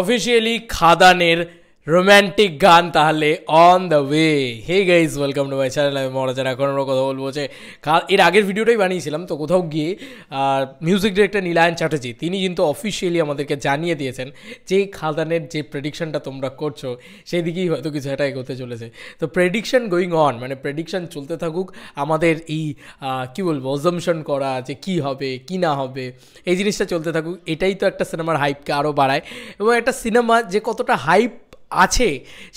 officially খাদানের romantic গান তাহলে on the way hey guys welcome to my channel আমি মহারাজার এখন আমরা কথা বলবো যে এর আগের ভিডিওটাই বানিয়েছিলাম তো কোথাও গিয়ে মিউজিক ডিরেক্টর নীলায়ন চ্যাটার্জি তিনি কিন্তু অফিসিয়ালি আমাদেরকে জানিয়ে দিয়েছেন যে খালদানের যে প্রেডিকশনটা তোমরা করছো সেই দিকেই হয়তো কিছু একটা এগোতে চলেছে তো প্রেডিকশন গোয়িং অন মানে প্রেডিকশন চলতে থাকুক আমাদের এই কী বলবো অজমশন করা যে কি হবে কি না হবে এই জিনিসটা চলতে থাকুক এটাই তো একটা সিনেমার হাইপকে আরও বাড়ায় এবং একটা সিনেমা যে কতটা হাইপ আছে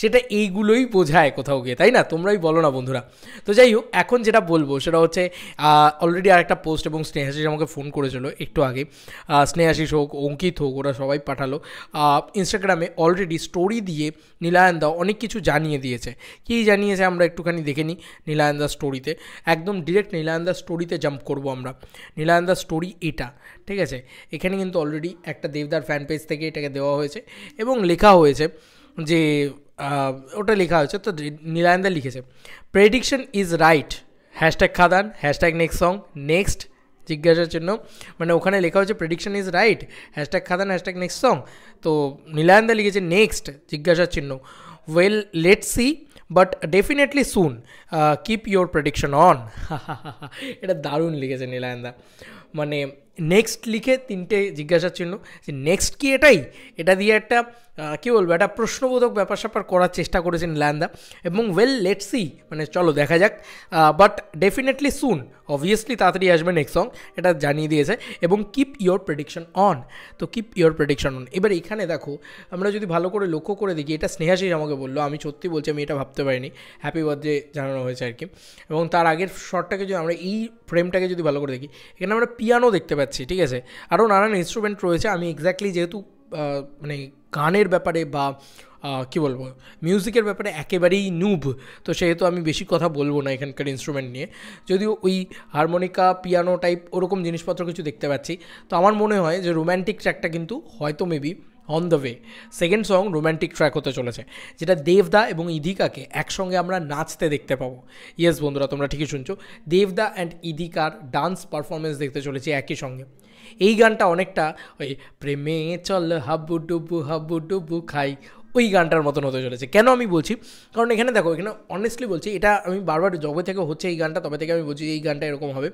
সেটা এইগুলোই বোঝায় কোথাও গিয়ে তাই না তোমরাই বলো না বন্ধুরা তো যাই হোক এখন যেটা বলবো সেটা হচ্ছে অলরেডি আর একটা পোস্ট এবং স্নেহাশিস আমাকে ফোন করেছিল একটু আগে স্নেহাশিস হোক অঙ্কিত হোক ওরা সবাই পাঠালো ইনস্টাগ্রামে অলরেডি স্টোরি দিয়ে নীলায়ন্দা অনেক কিছু জানিয়ে দিয়েছে কী জানিয়েছে আমরা একটুখানি দেখে নিই নীলায়ন্দা স্টোরিতে একদম ডিরেক্ট নীলায়ন্দা স্টোরিতে জাম্প করব আমরা নীলায়ন্দা স্টোরি এটা ঠিক আছে এখানে কিন্তু অলরেডি একটা দেবদার ফ্যান পেজ থেকে এটাকে দেওয়া হয়েছে এবং লেখা হয়েছে যে ওটা লেখা হয়েছে তো নীলায়নদা লিখেছে prediction is right hashtag Khadaan hashtag next song next জিজ্ঞাসার চিহ্ন মানে ওখানে লেখা হয়েছে prediction is right hashtag Khadaan hashtag next song তো নীলায়নদা লিখেছে নেক্সট জিজ্ঞাসার চিহ্ন well let see but definitely soon keep your prediction on এটা দারুণ লিখেছে নীলায়নদা মানে নেক্সট লিখে তিনটে জিজ্ঞাসার চিহ্ন যে নেক্সট কি এটাই এটা দিয়ে একটা কী বলবো একটা প্রশ্নবোধক ব্যাপার স্যাপার করার চেষ্টা করেছেন ল্যান্দা এবং ওয়েল লেট সি মানে চলো দেখা যাক বাট ডেফিনেটলি সুন অবভিয়াসলি তাড়াতাড়ি আসবে নেক্সট সং এটা জানিয়ে দিয়েছে এবং কিপ ইয়োর প্রেডিকশন অন তো কিপ ইয়োর প্রেডিকশন অন এবার এখানে দেখো আমরা যদি ভালো করে লক্ষ্য করে দেখি এটা স্নেহাশীষ আমাকে বললো আমি সত্যি বলছি আমি এটা ভাবতে পারিনি হ্যাপি বার্থডে জানানো হয়েছে আর কি এবং তার আগের শটটাকে যদি আমরা এই ফ্রেমটাকে যদি ভালো করে দেখি এখানে আমরা পিয়ানো দেখতে পাই পাচ্ছি ঠিক আছে আরও নানান ইনস্ট্রুমেন্ট রয়েছে আমি এক্স্যাক্টলি যেহেতু মানে গানের ব্যাপারে বা কী বলবো মিউজিকের ব্যাপারে একেবারেই নুব তো সেহেতু আমি বেশি কথা বলবো না এখানকার ইনস্ট্রুমেন্ট নিয়ে যদিও ওই হারমোনিকা পিয়ানো টাইপ ওরকম জিনিসপত্র কিছু দেখতে পাচ্ছি তো আমার মনে হয় যে রোম্যান্টিক ট্র্যাকটা কিন্তু হয়তো maybe on the way second song romantic track হতে চলেছে যেটা দেবদা এবং ইধিকাকে একসঙ্গে আমরা নাচতে দেখতে পাবো ইয়েস বন্ধুরা তোমরা ঠিকই শুনছো দেবদা অ্যান্ড ইধিকার ডান্স পারফরমেন্স দেখতে চলেছি একই সঙ্গে এই গানটা অনেকটা ওই প্রেমে চল হাবু ডুবু হাবু ডুবু খাই ওই গানটার মতন হতে চলেছে কেন আমি বলছি কারণ এখানে দেখো এখানে অনেস্টলি বলছি এটা আমি বারবার জবে থেকে হচ্ছে এই গানটা তবে থেকে আমি বলছি এই গানটা এরকম হবে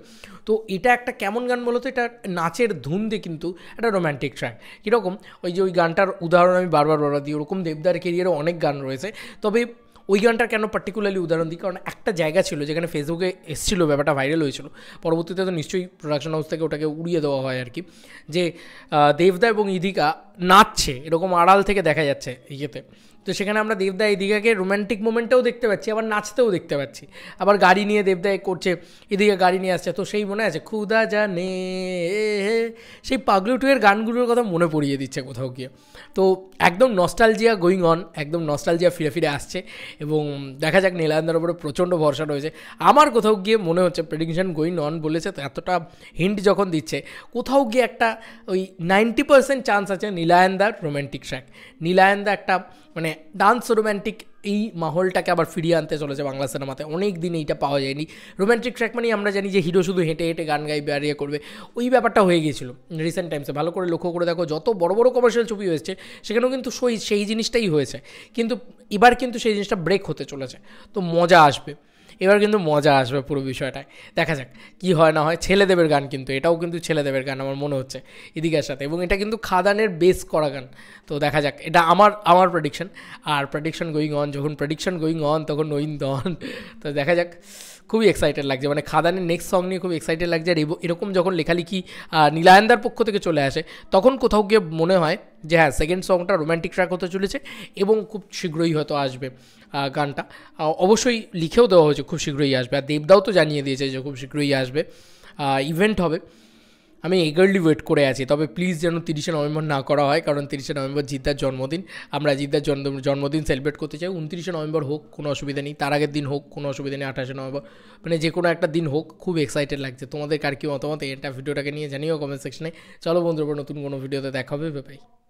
তো এটা একটা কেমন গান বলতো এটা নাচের দিয়ে কিন্তু একটা রোম্যান্টিক ট্র্যাক কীরকম ওই যে ওই গানটার উদাহরণ আমি বারবার বারবার দিই ওরকম দেবদার কেরিয়ারে অনেক গান রয়েছে তবে ওই গানটার কেন পার্টিকুলারলি উদাহরণ দিই কারণ একটা জায়গা ছিল যেখানে ফেসবুকে এসেছিল ব্যাপারটা ভাইরাল হয়েছিল পরবর্তীতে তো নিশ্চয়ই প্রোডাকশন হাউস থেকে ওটাকে উড়িয়ে দেওয়া হয় আর কি যে দেবদা এবং ইদিকা নাচছে এরকম আড়াল থেকে দেখা যাচ্ছে ইয়েতে তো সেখানে আমরা দেবদা এই দিঘাকে রোম্যান্টিক মোমেন্টেও দেখতে পাচ্ছি আবার নাচতেও দেখতে পাচ্ছি আবার গাড়ি নিয়ে দেবদা করছে এদিকে গাড়ি নিয়ে আসছে তো সেই মনে আছে ক্ষুদা নে সেই পাগলু টুয়ের গানগুলোর কথা মনে পড়িয়ে দিচ্ছে কোথাও গিয়ে তো একদম নস্টালজিয়া গোয়িং অন একদম নস্টালজিয়া ফিরে ফিরে আসছে এবং দেখা যাক নীলায়নদার উপরে প্রচণ্ড ভরসা রয়েছে আমার কোথাও গিয়ে মনে হচ্ছে প্রেডিকশন গোয়িং অন বলেছে তো এতটা হিন্ট যখন দিচ্ছে কোথাও গিয়ে একটা ওই নাইনটি পার্সেন্ট চান্স আছে নীলায়ন্দার রোম্যান্টিক ট্র্যাক নীলায়নদা একটা মানে ডান্স রোম্যান্টিক এই মাহলটাকে আবার ফিরিয়ে আনতে চলেছে বাংলা সিনেমাতে অনেক দিন এইটা পাওয়া যায়নি রোম্যান্টিক ট্র্যাক মানেই আমরা জানি যে হিরো শুধু হেঁটে হেঁটে গান গাইবে আর ইয়ে করবে ওই ব্যাপারটা হয়ে গিয়েছিল রিসেন্ট টাইমসে ভালো করে লক্ষ্য করে দেখো যত বড় বড় কমার্শিয়াল ছবি হয়েছে সেখানেও কিন্তু সেই সেই জিনিসটাই হয়েছে কিন্তু এবার কিন্তু সেই জিনিসটা ব্রেক হতে চলেছে তো মজা আসবে এবার কিন্তু মজা আসবে পুরো বিষয়টায় দেখা যাক কি হয় না হয় ছেলেদেবের গান কিন্তু এটাও কিন্তু ছেলেদেবের গান আমার মনে হচ্ছে ইদিকার সাথে এবং এটা কিন্তু খাদানের বেস করা গান তো দেখা যাক এটা আমার আমার প্রেডিকশন আর প্রেডিকশন গোয়িং অন যখন প্রেডিকশন গোয়িং অন তখন নইন দন তো দেখা যাক খুবই এক্সাইটেড লাগছে মানে খাদানের নেক্সট সং নিয়ে খুব এক্সাইটেড লাগছে আর এরকম যখন লেখালেখি নীলায়নদার পক্ষ থেকে চলে আসে তখন কোথাও গিয়ে মনে হয় যে হ্যাঁ সেকেন্ড সংটা রোম্যান্টিক ট্র্যাক হতে চলেছে এবং খুব শীঘ্রই হয়তো আসবে গানটা অবশ্যই লিখেও দেওয়া হয়েছে খুব শীঘ্রই আসবে আর দেবদাও তো জানিয়ে দিয়েছে যে খুব শীঘ্রই আসবে ইভেন্ট হবে আমি এগারলি ওয়েট করে আছি তবে প্লিজ যেন তিরিশে নভেম্বর না করা হয় কারণ তিরিশে নভেম্বর জিদ্দার জন্মদিন আমরা জিদ্দার জন্মদিন সেলিব্রেট করতে চাই উনত্রিশে নভেম্বর হোক কোনো অসুবিধা নেই তার আগের দিন হোক কোনো অসুবিধা নেই আঠাশে নভেম্বর মানে যে কোনো একটা দিন হোক খুব এক্সাইটেড লাগছে তোমাদের কার কি মতামত এটা ভিডিওটাকে নিয়ে জানিও কমেন্ট সেকশনে চলো বন্ধুরা নতুন কোনো ভিডিওতে দেখা হবে বাই